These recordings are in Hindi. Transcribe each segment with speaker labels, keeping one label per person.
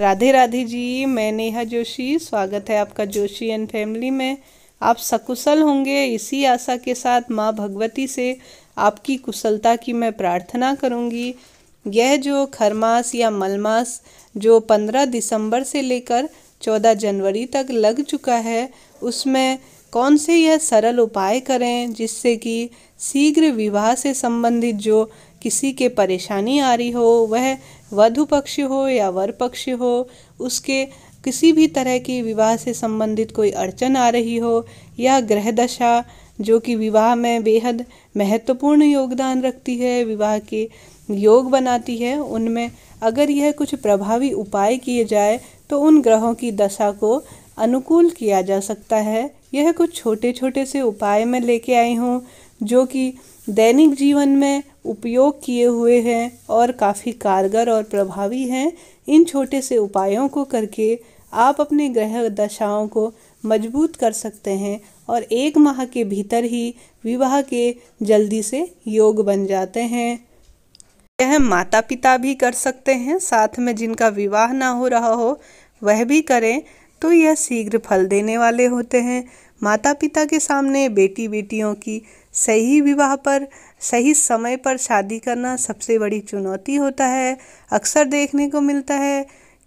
Speaker 1: राधे राधे जी मैं नेहा जोशी स्वागत है आपका जोशी एंड फैमिली में आप सकुशल होंगे इसी आशा के साथ माँ भगवती से आपकी कुशलता की मैं प्रार्थना करूँगी यह जो खरमास या मलमास जो 15 दिसंबर से लेकर 14 जनवरी तक लग चुका है उसमें कौन से यह सरल उपाय करें जिससे कि शीघ्र विवाह से संबंधित जो किसी के परेशानी आ रही हो वह वधु पक्ष हो या वर पक्ष हो उसके किसी भी तरह की विवाह से संबंधित कोई अड़चन आ रही हो या ग्रह दशा जो कि विवाह में बेहद महत्वपूर्ण योगदान रखती है विवाह के योग बनाती है उनमें अगर यह कुछ प्रभावी उपाय किए जाए तो उन ग्रहों की दशा को अनुकूल किया जा सकता है यह कुछ छोटे छोटे से उपाय मैं लेके आई हूँ जो कि दैनिक जीवन में उपयोग किए हुए हैं और काफ़ी कारगर और प्रभावी हैं इन छोटे से उपायों को करके आप अपने ग्रह दशाओं को मजबूत कर सकते हैं और एक माह के भीतर ही विवाह के जल्दी से योग बन जाते हैं यह माता पिता भी कर सकते हैं साथ में जिनका विवाह ना हो रहा हो वह भी करें तो यह शीघ्र फल देने वाले होते हैं माता पिता के सामने बेटी बेटियों की सही विवाह पर सही समय पर शादी करना सबसे बड़ी चुनौती होता है अक्सर देखने को मिलता है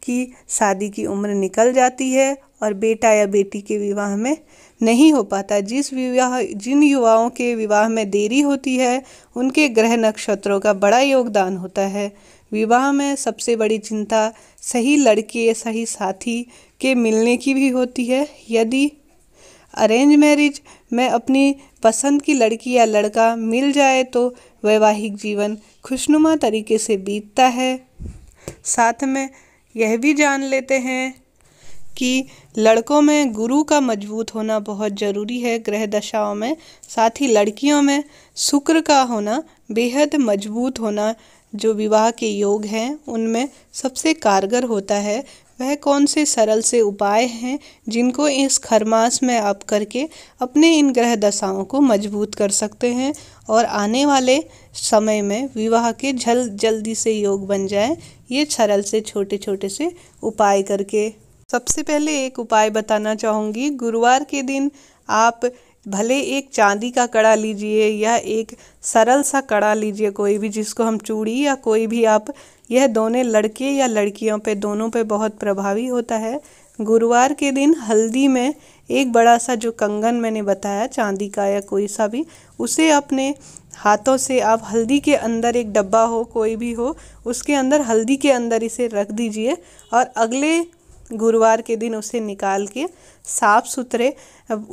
Speaker 1: कि शादी की उम्र निकल जाती है और बेटा या बेटी के विवाह में नहीं हो पाता जिस विवाह जिन युवाओं के विवाह में देरी होती है उनके ग्रह नक्षत्रों का बड़ा योगदान होता है विवाह में सबसे बड़ी चिंता सही लड़के सही साथी के मिलने की भी होती है यदि अरेंज मैरिज में अपनी पसंद की लड़की या लड़का मिल जाए तो वैवाहिक जीवन खुशनुमा तरीके से बीतता है साथ में यह भी जान लेते हैं कि लड़कों में गुरु का मजबूत होना बहुत ज़रूरी है ग्रह दशाओं में साथ ही लड़कियों में शुक्र का होना बेहद मजबूत होना जो विवाह के योग हैं उनमें सबसे कारगर होता है वह कौन से सरल से उपाय हैं जिनको इस खरमास में आप करके अपने इन ग्रह दशाओं को मजबूत कर सकते हैं और आने वाले समय में विवाह के जल जल्दी से योग बन जाए ये सरल से छोटे छोटे से उपाय करके सबसे पहले एक उपाय बताना चाहूँगी गुरुवार के दिन आप भले एक चांदी का कड़ा लीजिए या एक सरल सा कड़ा लीजिए कोई भी जिसको हम चूड़ी या कोई भी आप यह दोनों लड़के या लड़कियों पे दोनों पे बहुत प्रभावी होता है गुरुवार के दिन हल्दी में एक बड़ा सा जो कंगन मैंने बताया चांदी का या कोई सा भी उसे अपने हाथों से आप हल्दी के अंदर एक डब्बा हो कोई भी हो उसके अंदर हल्दी के अंदर इसे रख दीजिए और अगले गुरुवार के दिन उसे निकाल के साफ सुथरे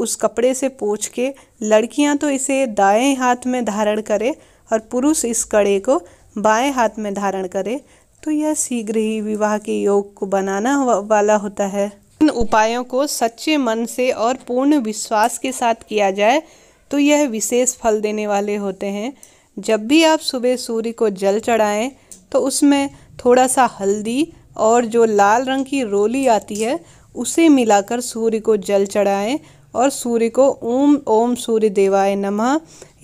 Speaker 1: उस कपड़े से पोछ के लड़कियां तो इसे दाएं हाथ में धारण करें और पुरुष इस कड़े को बाएं हाथ में धारण करे तो यह शीघ्र ही विवाह के योग को बनाना वाला होता है इन उपायों को सच्चे मन से और पूर्ण विश्वास के साथ किया जाए तो यह विशेष फल देने वाले होते हैं जब भी आप सुबह सूर्य को जल चढ़ाएं तो उसमें थोड़ा सा हल्दी और जो लाल रंग की रोली आती है उसे मिलाकर सूर्य को जल चढ़ाएं और सूर्य को ओम ओम सूर्य देवाय नमः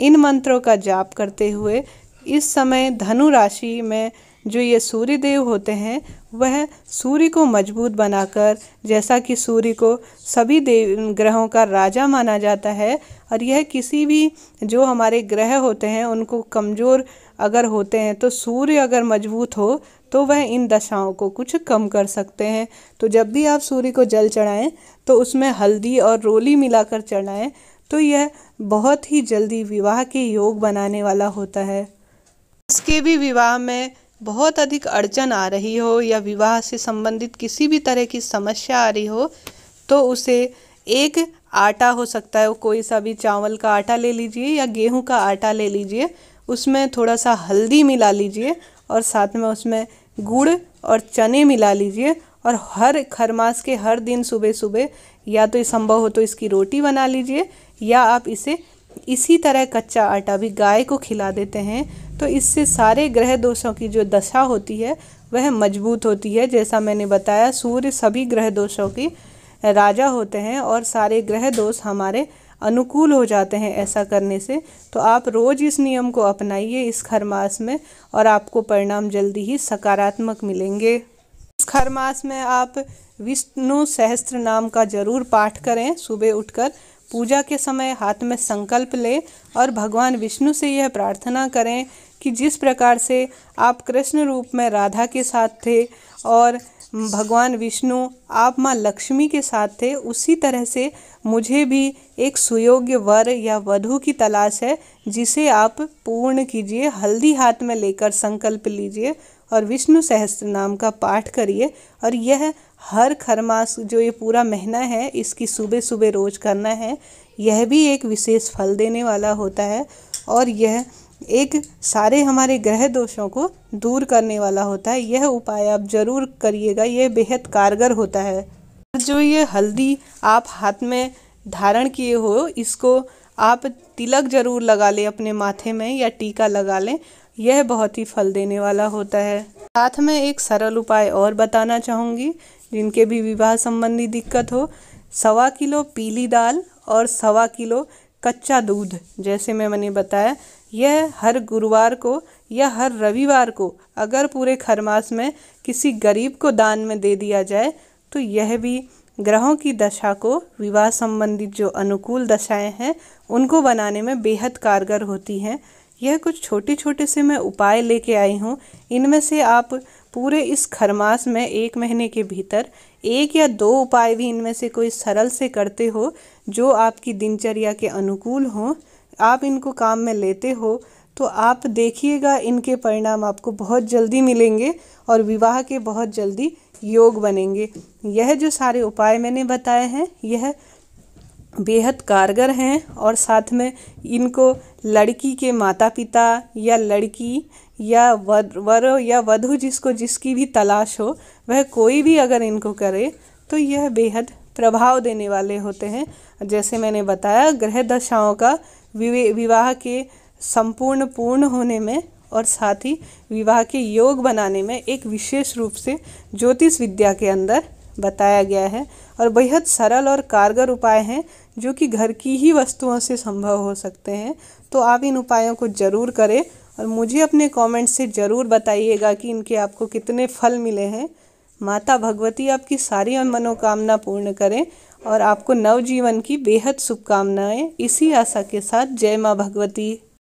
Speaker 1: इन मंत्रों का जाप करते हुए इस समय धनु राशि में जो ये सूर्य देव होते हैं वह सूर्य को मजबूत बनाकर जैसा कि सूर्य को सभी देव ग्रहों का राजा माना जाता है और यह किसी भी जो हमारे ग्रह होते हैं उनको कमज़ोर अगर होते हैं तो सूर्य अगर मजबूत हो तो वह इन दशाओं को कुछ कम कर सकते हैं तो जब भी आप सूर्य को जल चढ़ाएं तो उसमें हल्दी और रोली मिलाकर चढ़ाएं तो यह बहुत ही जल्दी विवाह के योग बनाने वाला होता है जिसके भी विवाह में बहुत अधिक अड़चन आ रही हो या विवाह से संबंधित किसी भी तरह की समस्या आ रही हो तो उसे एक आटा हो सकता है कोई सा भी चावल का आटा ले लीजिए या गेहूं का आटा ले लीजिए उसमें थोड़ा सा हल्दी मिला लीजिए और साथ में उसमें गुड़ और चने मिला लीजिए और हर खरमास के हर दिन सुबह सुबह या तो संभव हो तो इसकी रोटी बना लीजिए या आप इसे इसी तरह कच्चा आटा भी गाय को खिला देते हैं तो इससे सारे ग्रह दोषों की जो दशा होती है वह मजबूत होती है जैसा मैंने बताया सूर्य सभी ग्रह दोषों की राजा होते हैं और सारे ग्रह दोष हमारे अनुकूल हो जाते हैं ऐसा करने से तो आप रोज़ इस नियम को अपनाइए इस खर मास में और आपको परिणाम जल्दी ही सकारात्मक मिलेंगे इस खर मास में आप विष्णु सहस्त्र नाम का जरूर पाठ करें सुबह उठकर पूजा के समय हाथ में संकल्प लें और भगवान विष्णु से यह प्रार्थना करें कि जिस प्रकार से आप कृष्ण रूप में राधा के साथ थे और भगवान विष्णु आप माँ लक्ष्मी के साथ थे उसी तरह से मुझे भी एक सुयोग्य वर या वधु की तलाश है जिसे आप पूर्ण कीजिए हल्दी हाथ में लेकर संकल्प लीजिए और विष्णु सहस्त्र नाम का पाठ करिए और यह हर खरमास जो ये पूरा महीना है इसकी सुबह सुबह रोज करना है यह भी एक विशेष फल देने वाला होता है और यह एक सारे हमारे ग्रह दोषों को दूर करने वाला होता है यह उपाय आप ज़रूर करिएगा यह बेहद कारगर होता है जो ये हल्दी आप हाथ में धारण किए हो इसको आप तिलक जरूर लगा लें अपने माथे में या टीका लगा लें यह बहुत ही फल देने वाला होता है साथ में एक सरल उपाय और बताना चाहूँगी जिनके भी विवाह संबंधी दिक्कत हो सवा किलो पीली दाल और सवा किलो कच्चा दूध जैसे मैं मैंने बताया यह हर गुरुवार को या हर रविवार को अगर पूरे खरमास में किसी गरीब को दान में दे दिया जाए तो यह भी ग्रहों की दशा को विवाह संबंधित जो अनुकूल दशाएं हैं उनको बनाने में बेहद कारगर होती हैं यह कुछ छोटे छोटे से मैं उपाय लेके आई हूँ इनमें से आप पूरे इस खरमास में एक महीने के भीतर एक या दो उपाय भी इनमें से कोई सरल से करते हो जो आपकी दिनचर्या के अनुकूल हों आप इनको काम में लेते हो तो आप देखिएगा इनके परिणाम आपको बहुत जल्दी मिलेंगे और विवाह के बहुत जल्दी योग बनेंगे यह जो सारे उपाय मैंने बताए हैं यह बेहद कारगर हैं और साथ में इनको लड़की के माता पिता या लड़की या वर या वधु जिसको जिसकी भी तलाश हो वह कोई भी अगर इनको करे तो यह बेहद प्रभाव देने वाले होते हैं जैसे मैंने बताया ग्रह दशाओं का विवाह के संपूर्ण पूर्ण होने में और साथ ही विवाह के योग बनाने में एक विशेष रूप से ज्योतिष विद्या के अंदर बताया गया है और बेहद सरल और कारगर उपाय हैं जो कि घर की ही वस्तुओं से संभव हो सकते हैं तो आप इन उपायों को ज़रूर करें और मुझे अपने कमेंट से ज़रूर बताइएगा कि इनके आपको कितने फल मिले हैं माता भगवती आपकी सारी मनोकामना पूर्ण करें और आपको नवजीवन की बेहद शुभकामनाएं इसी आशा के साथ जय मां भगवती।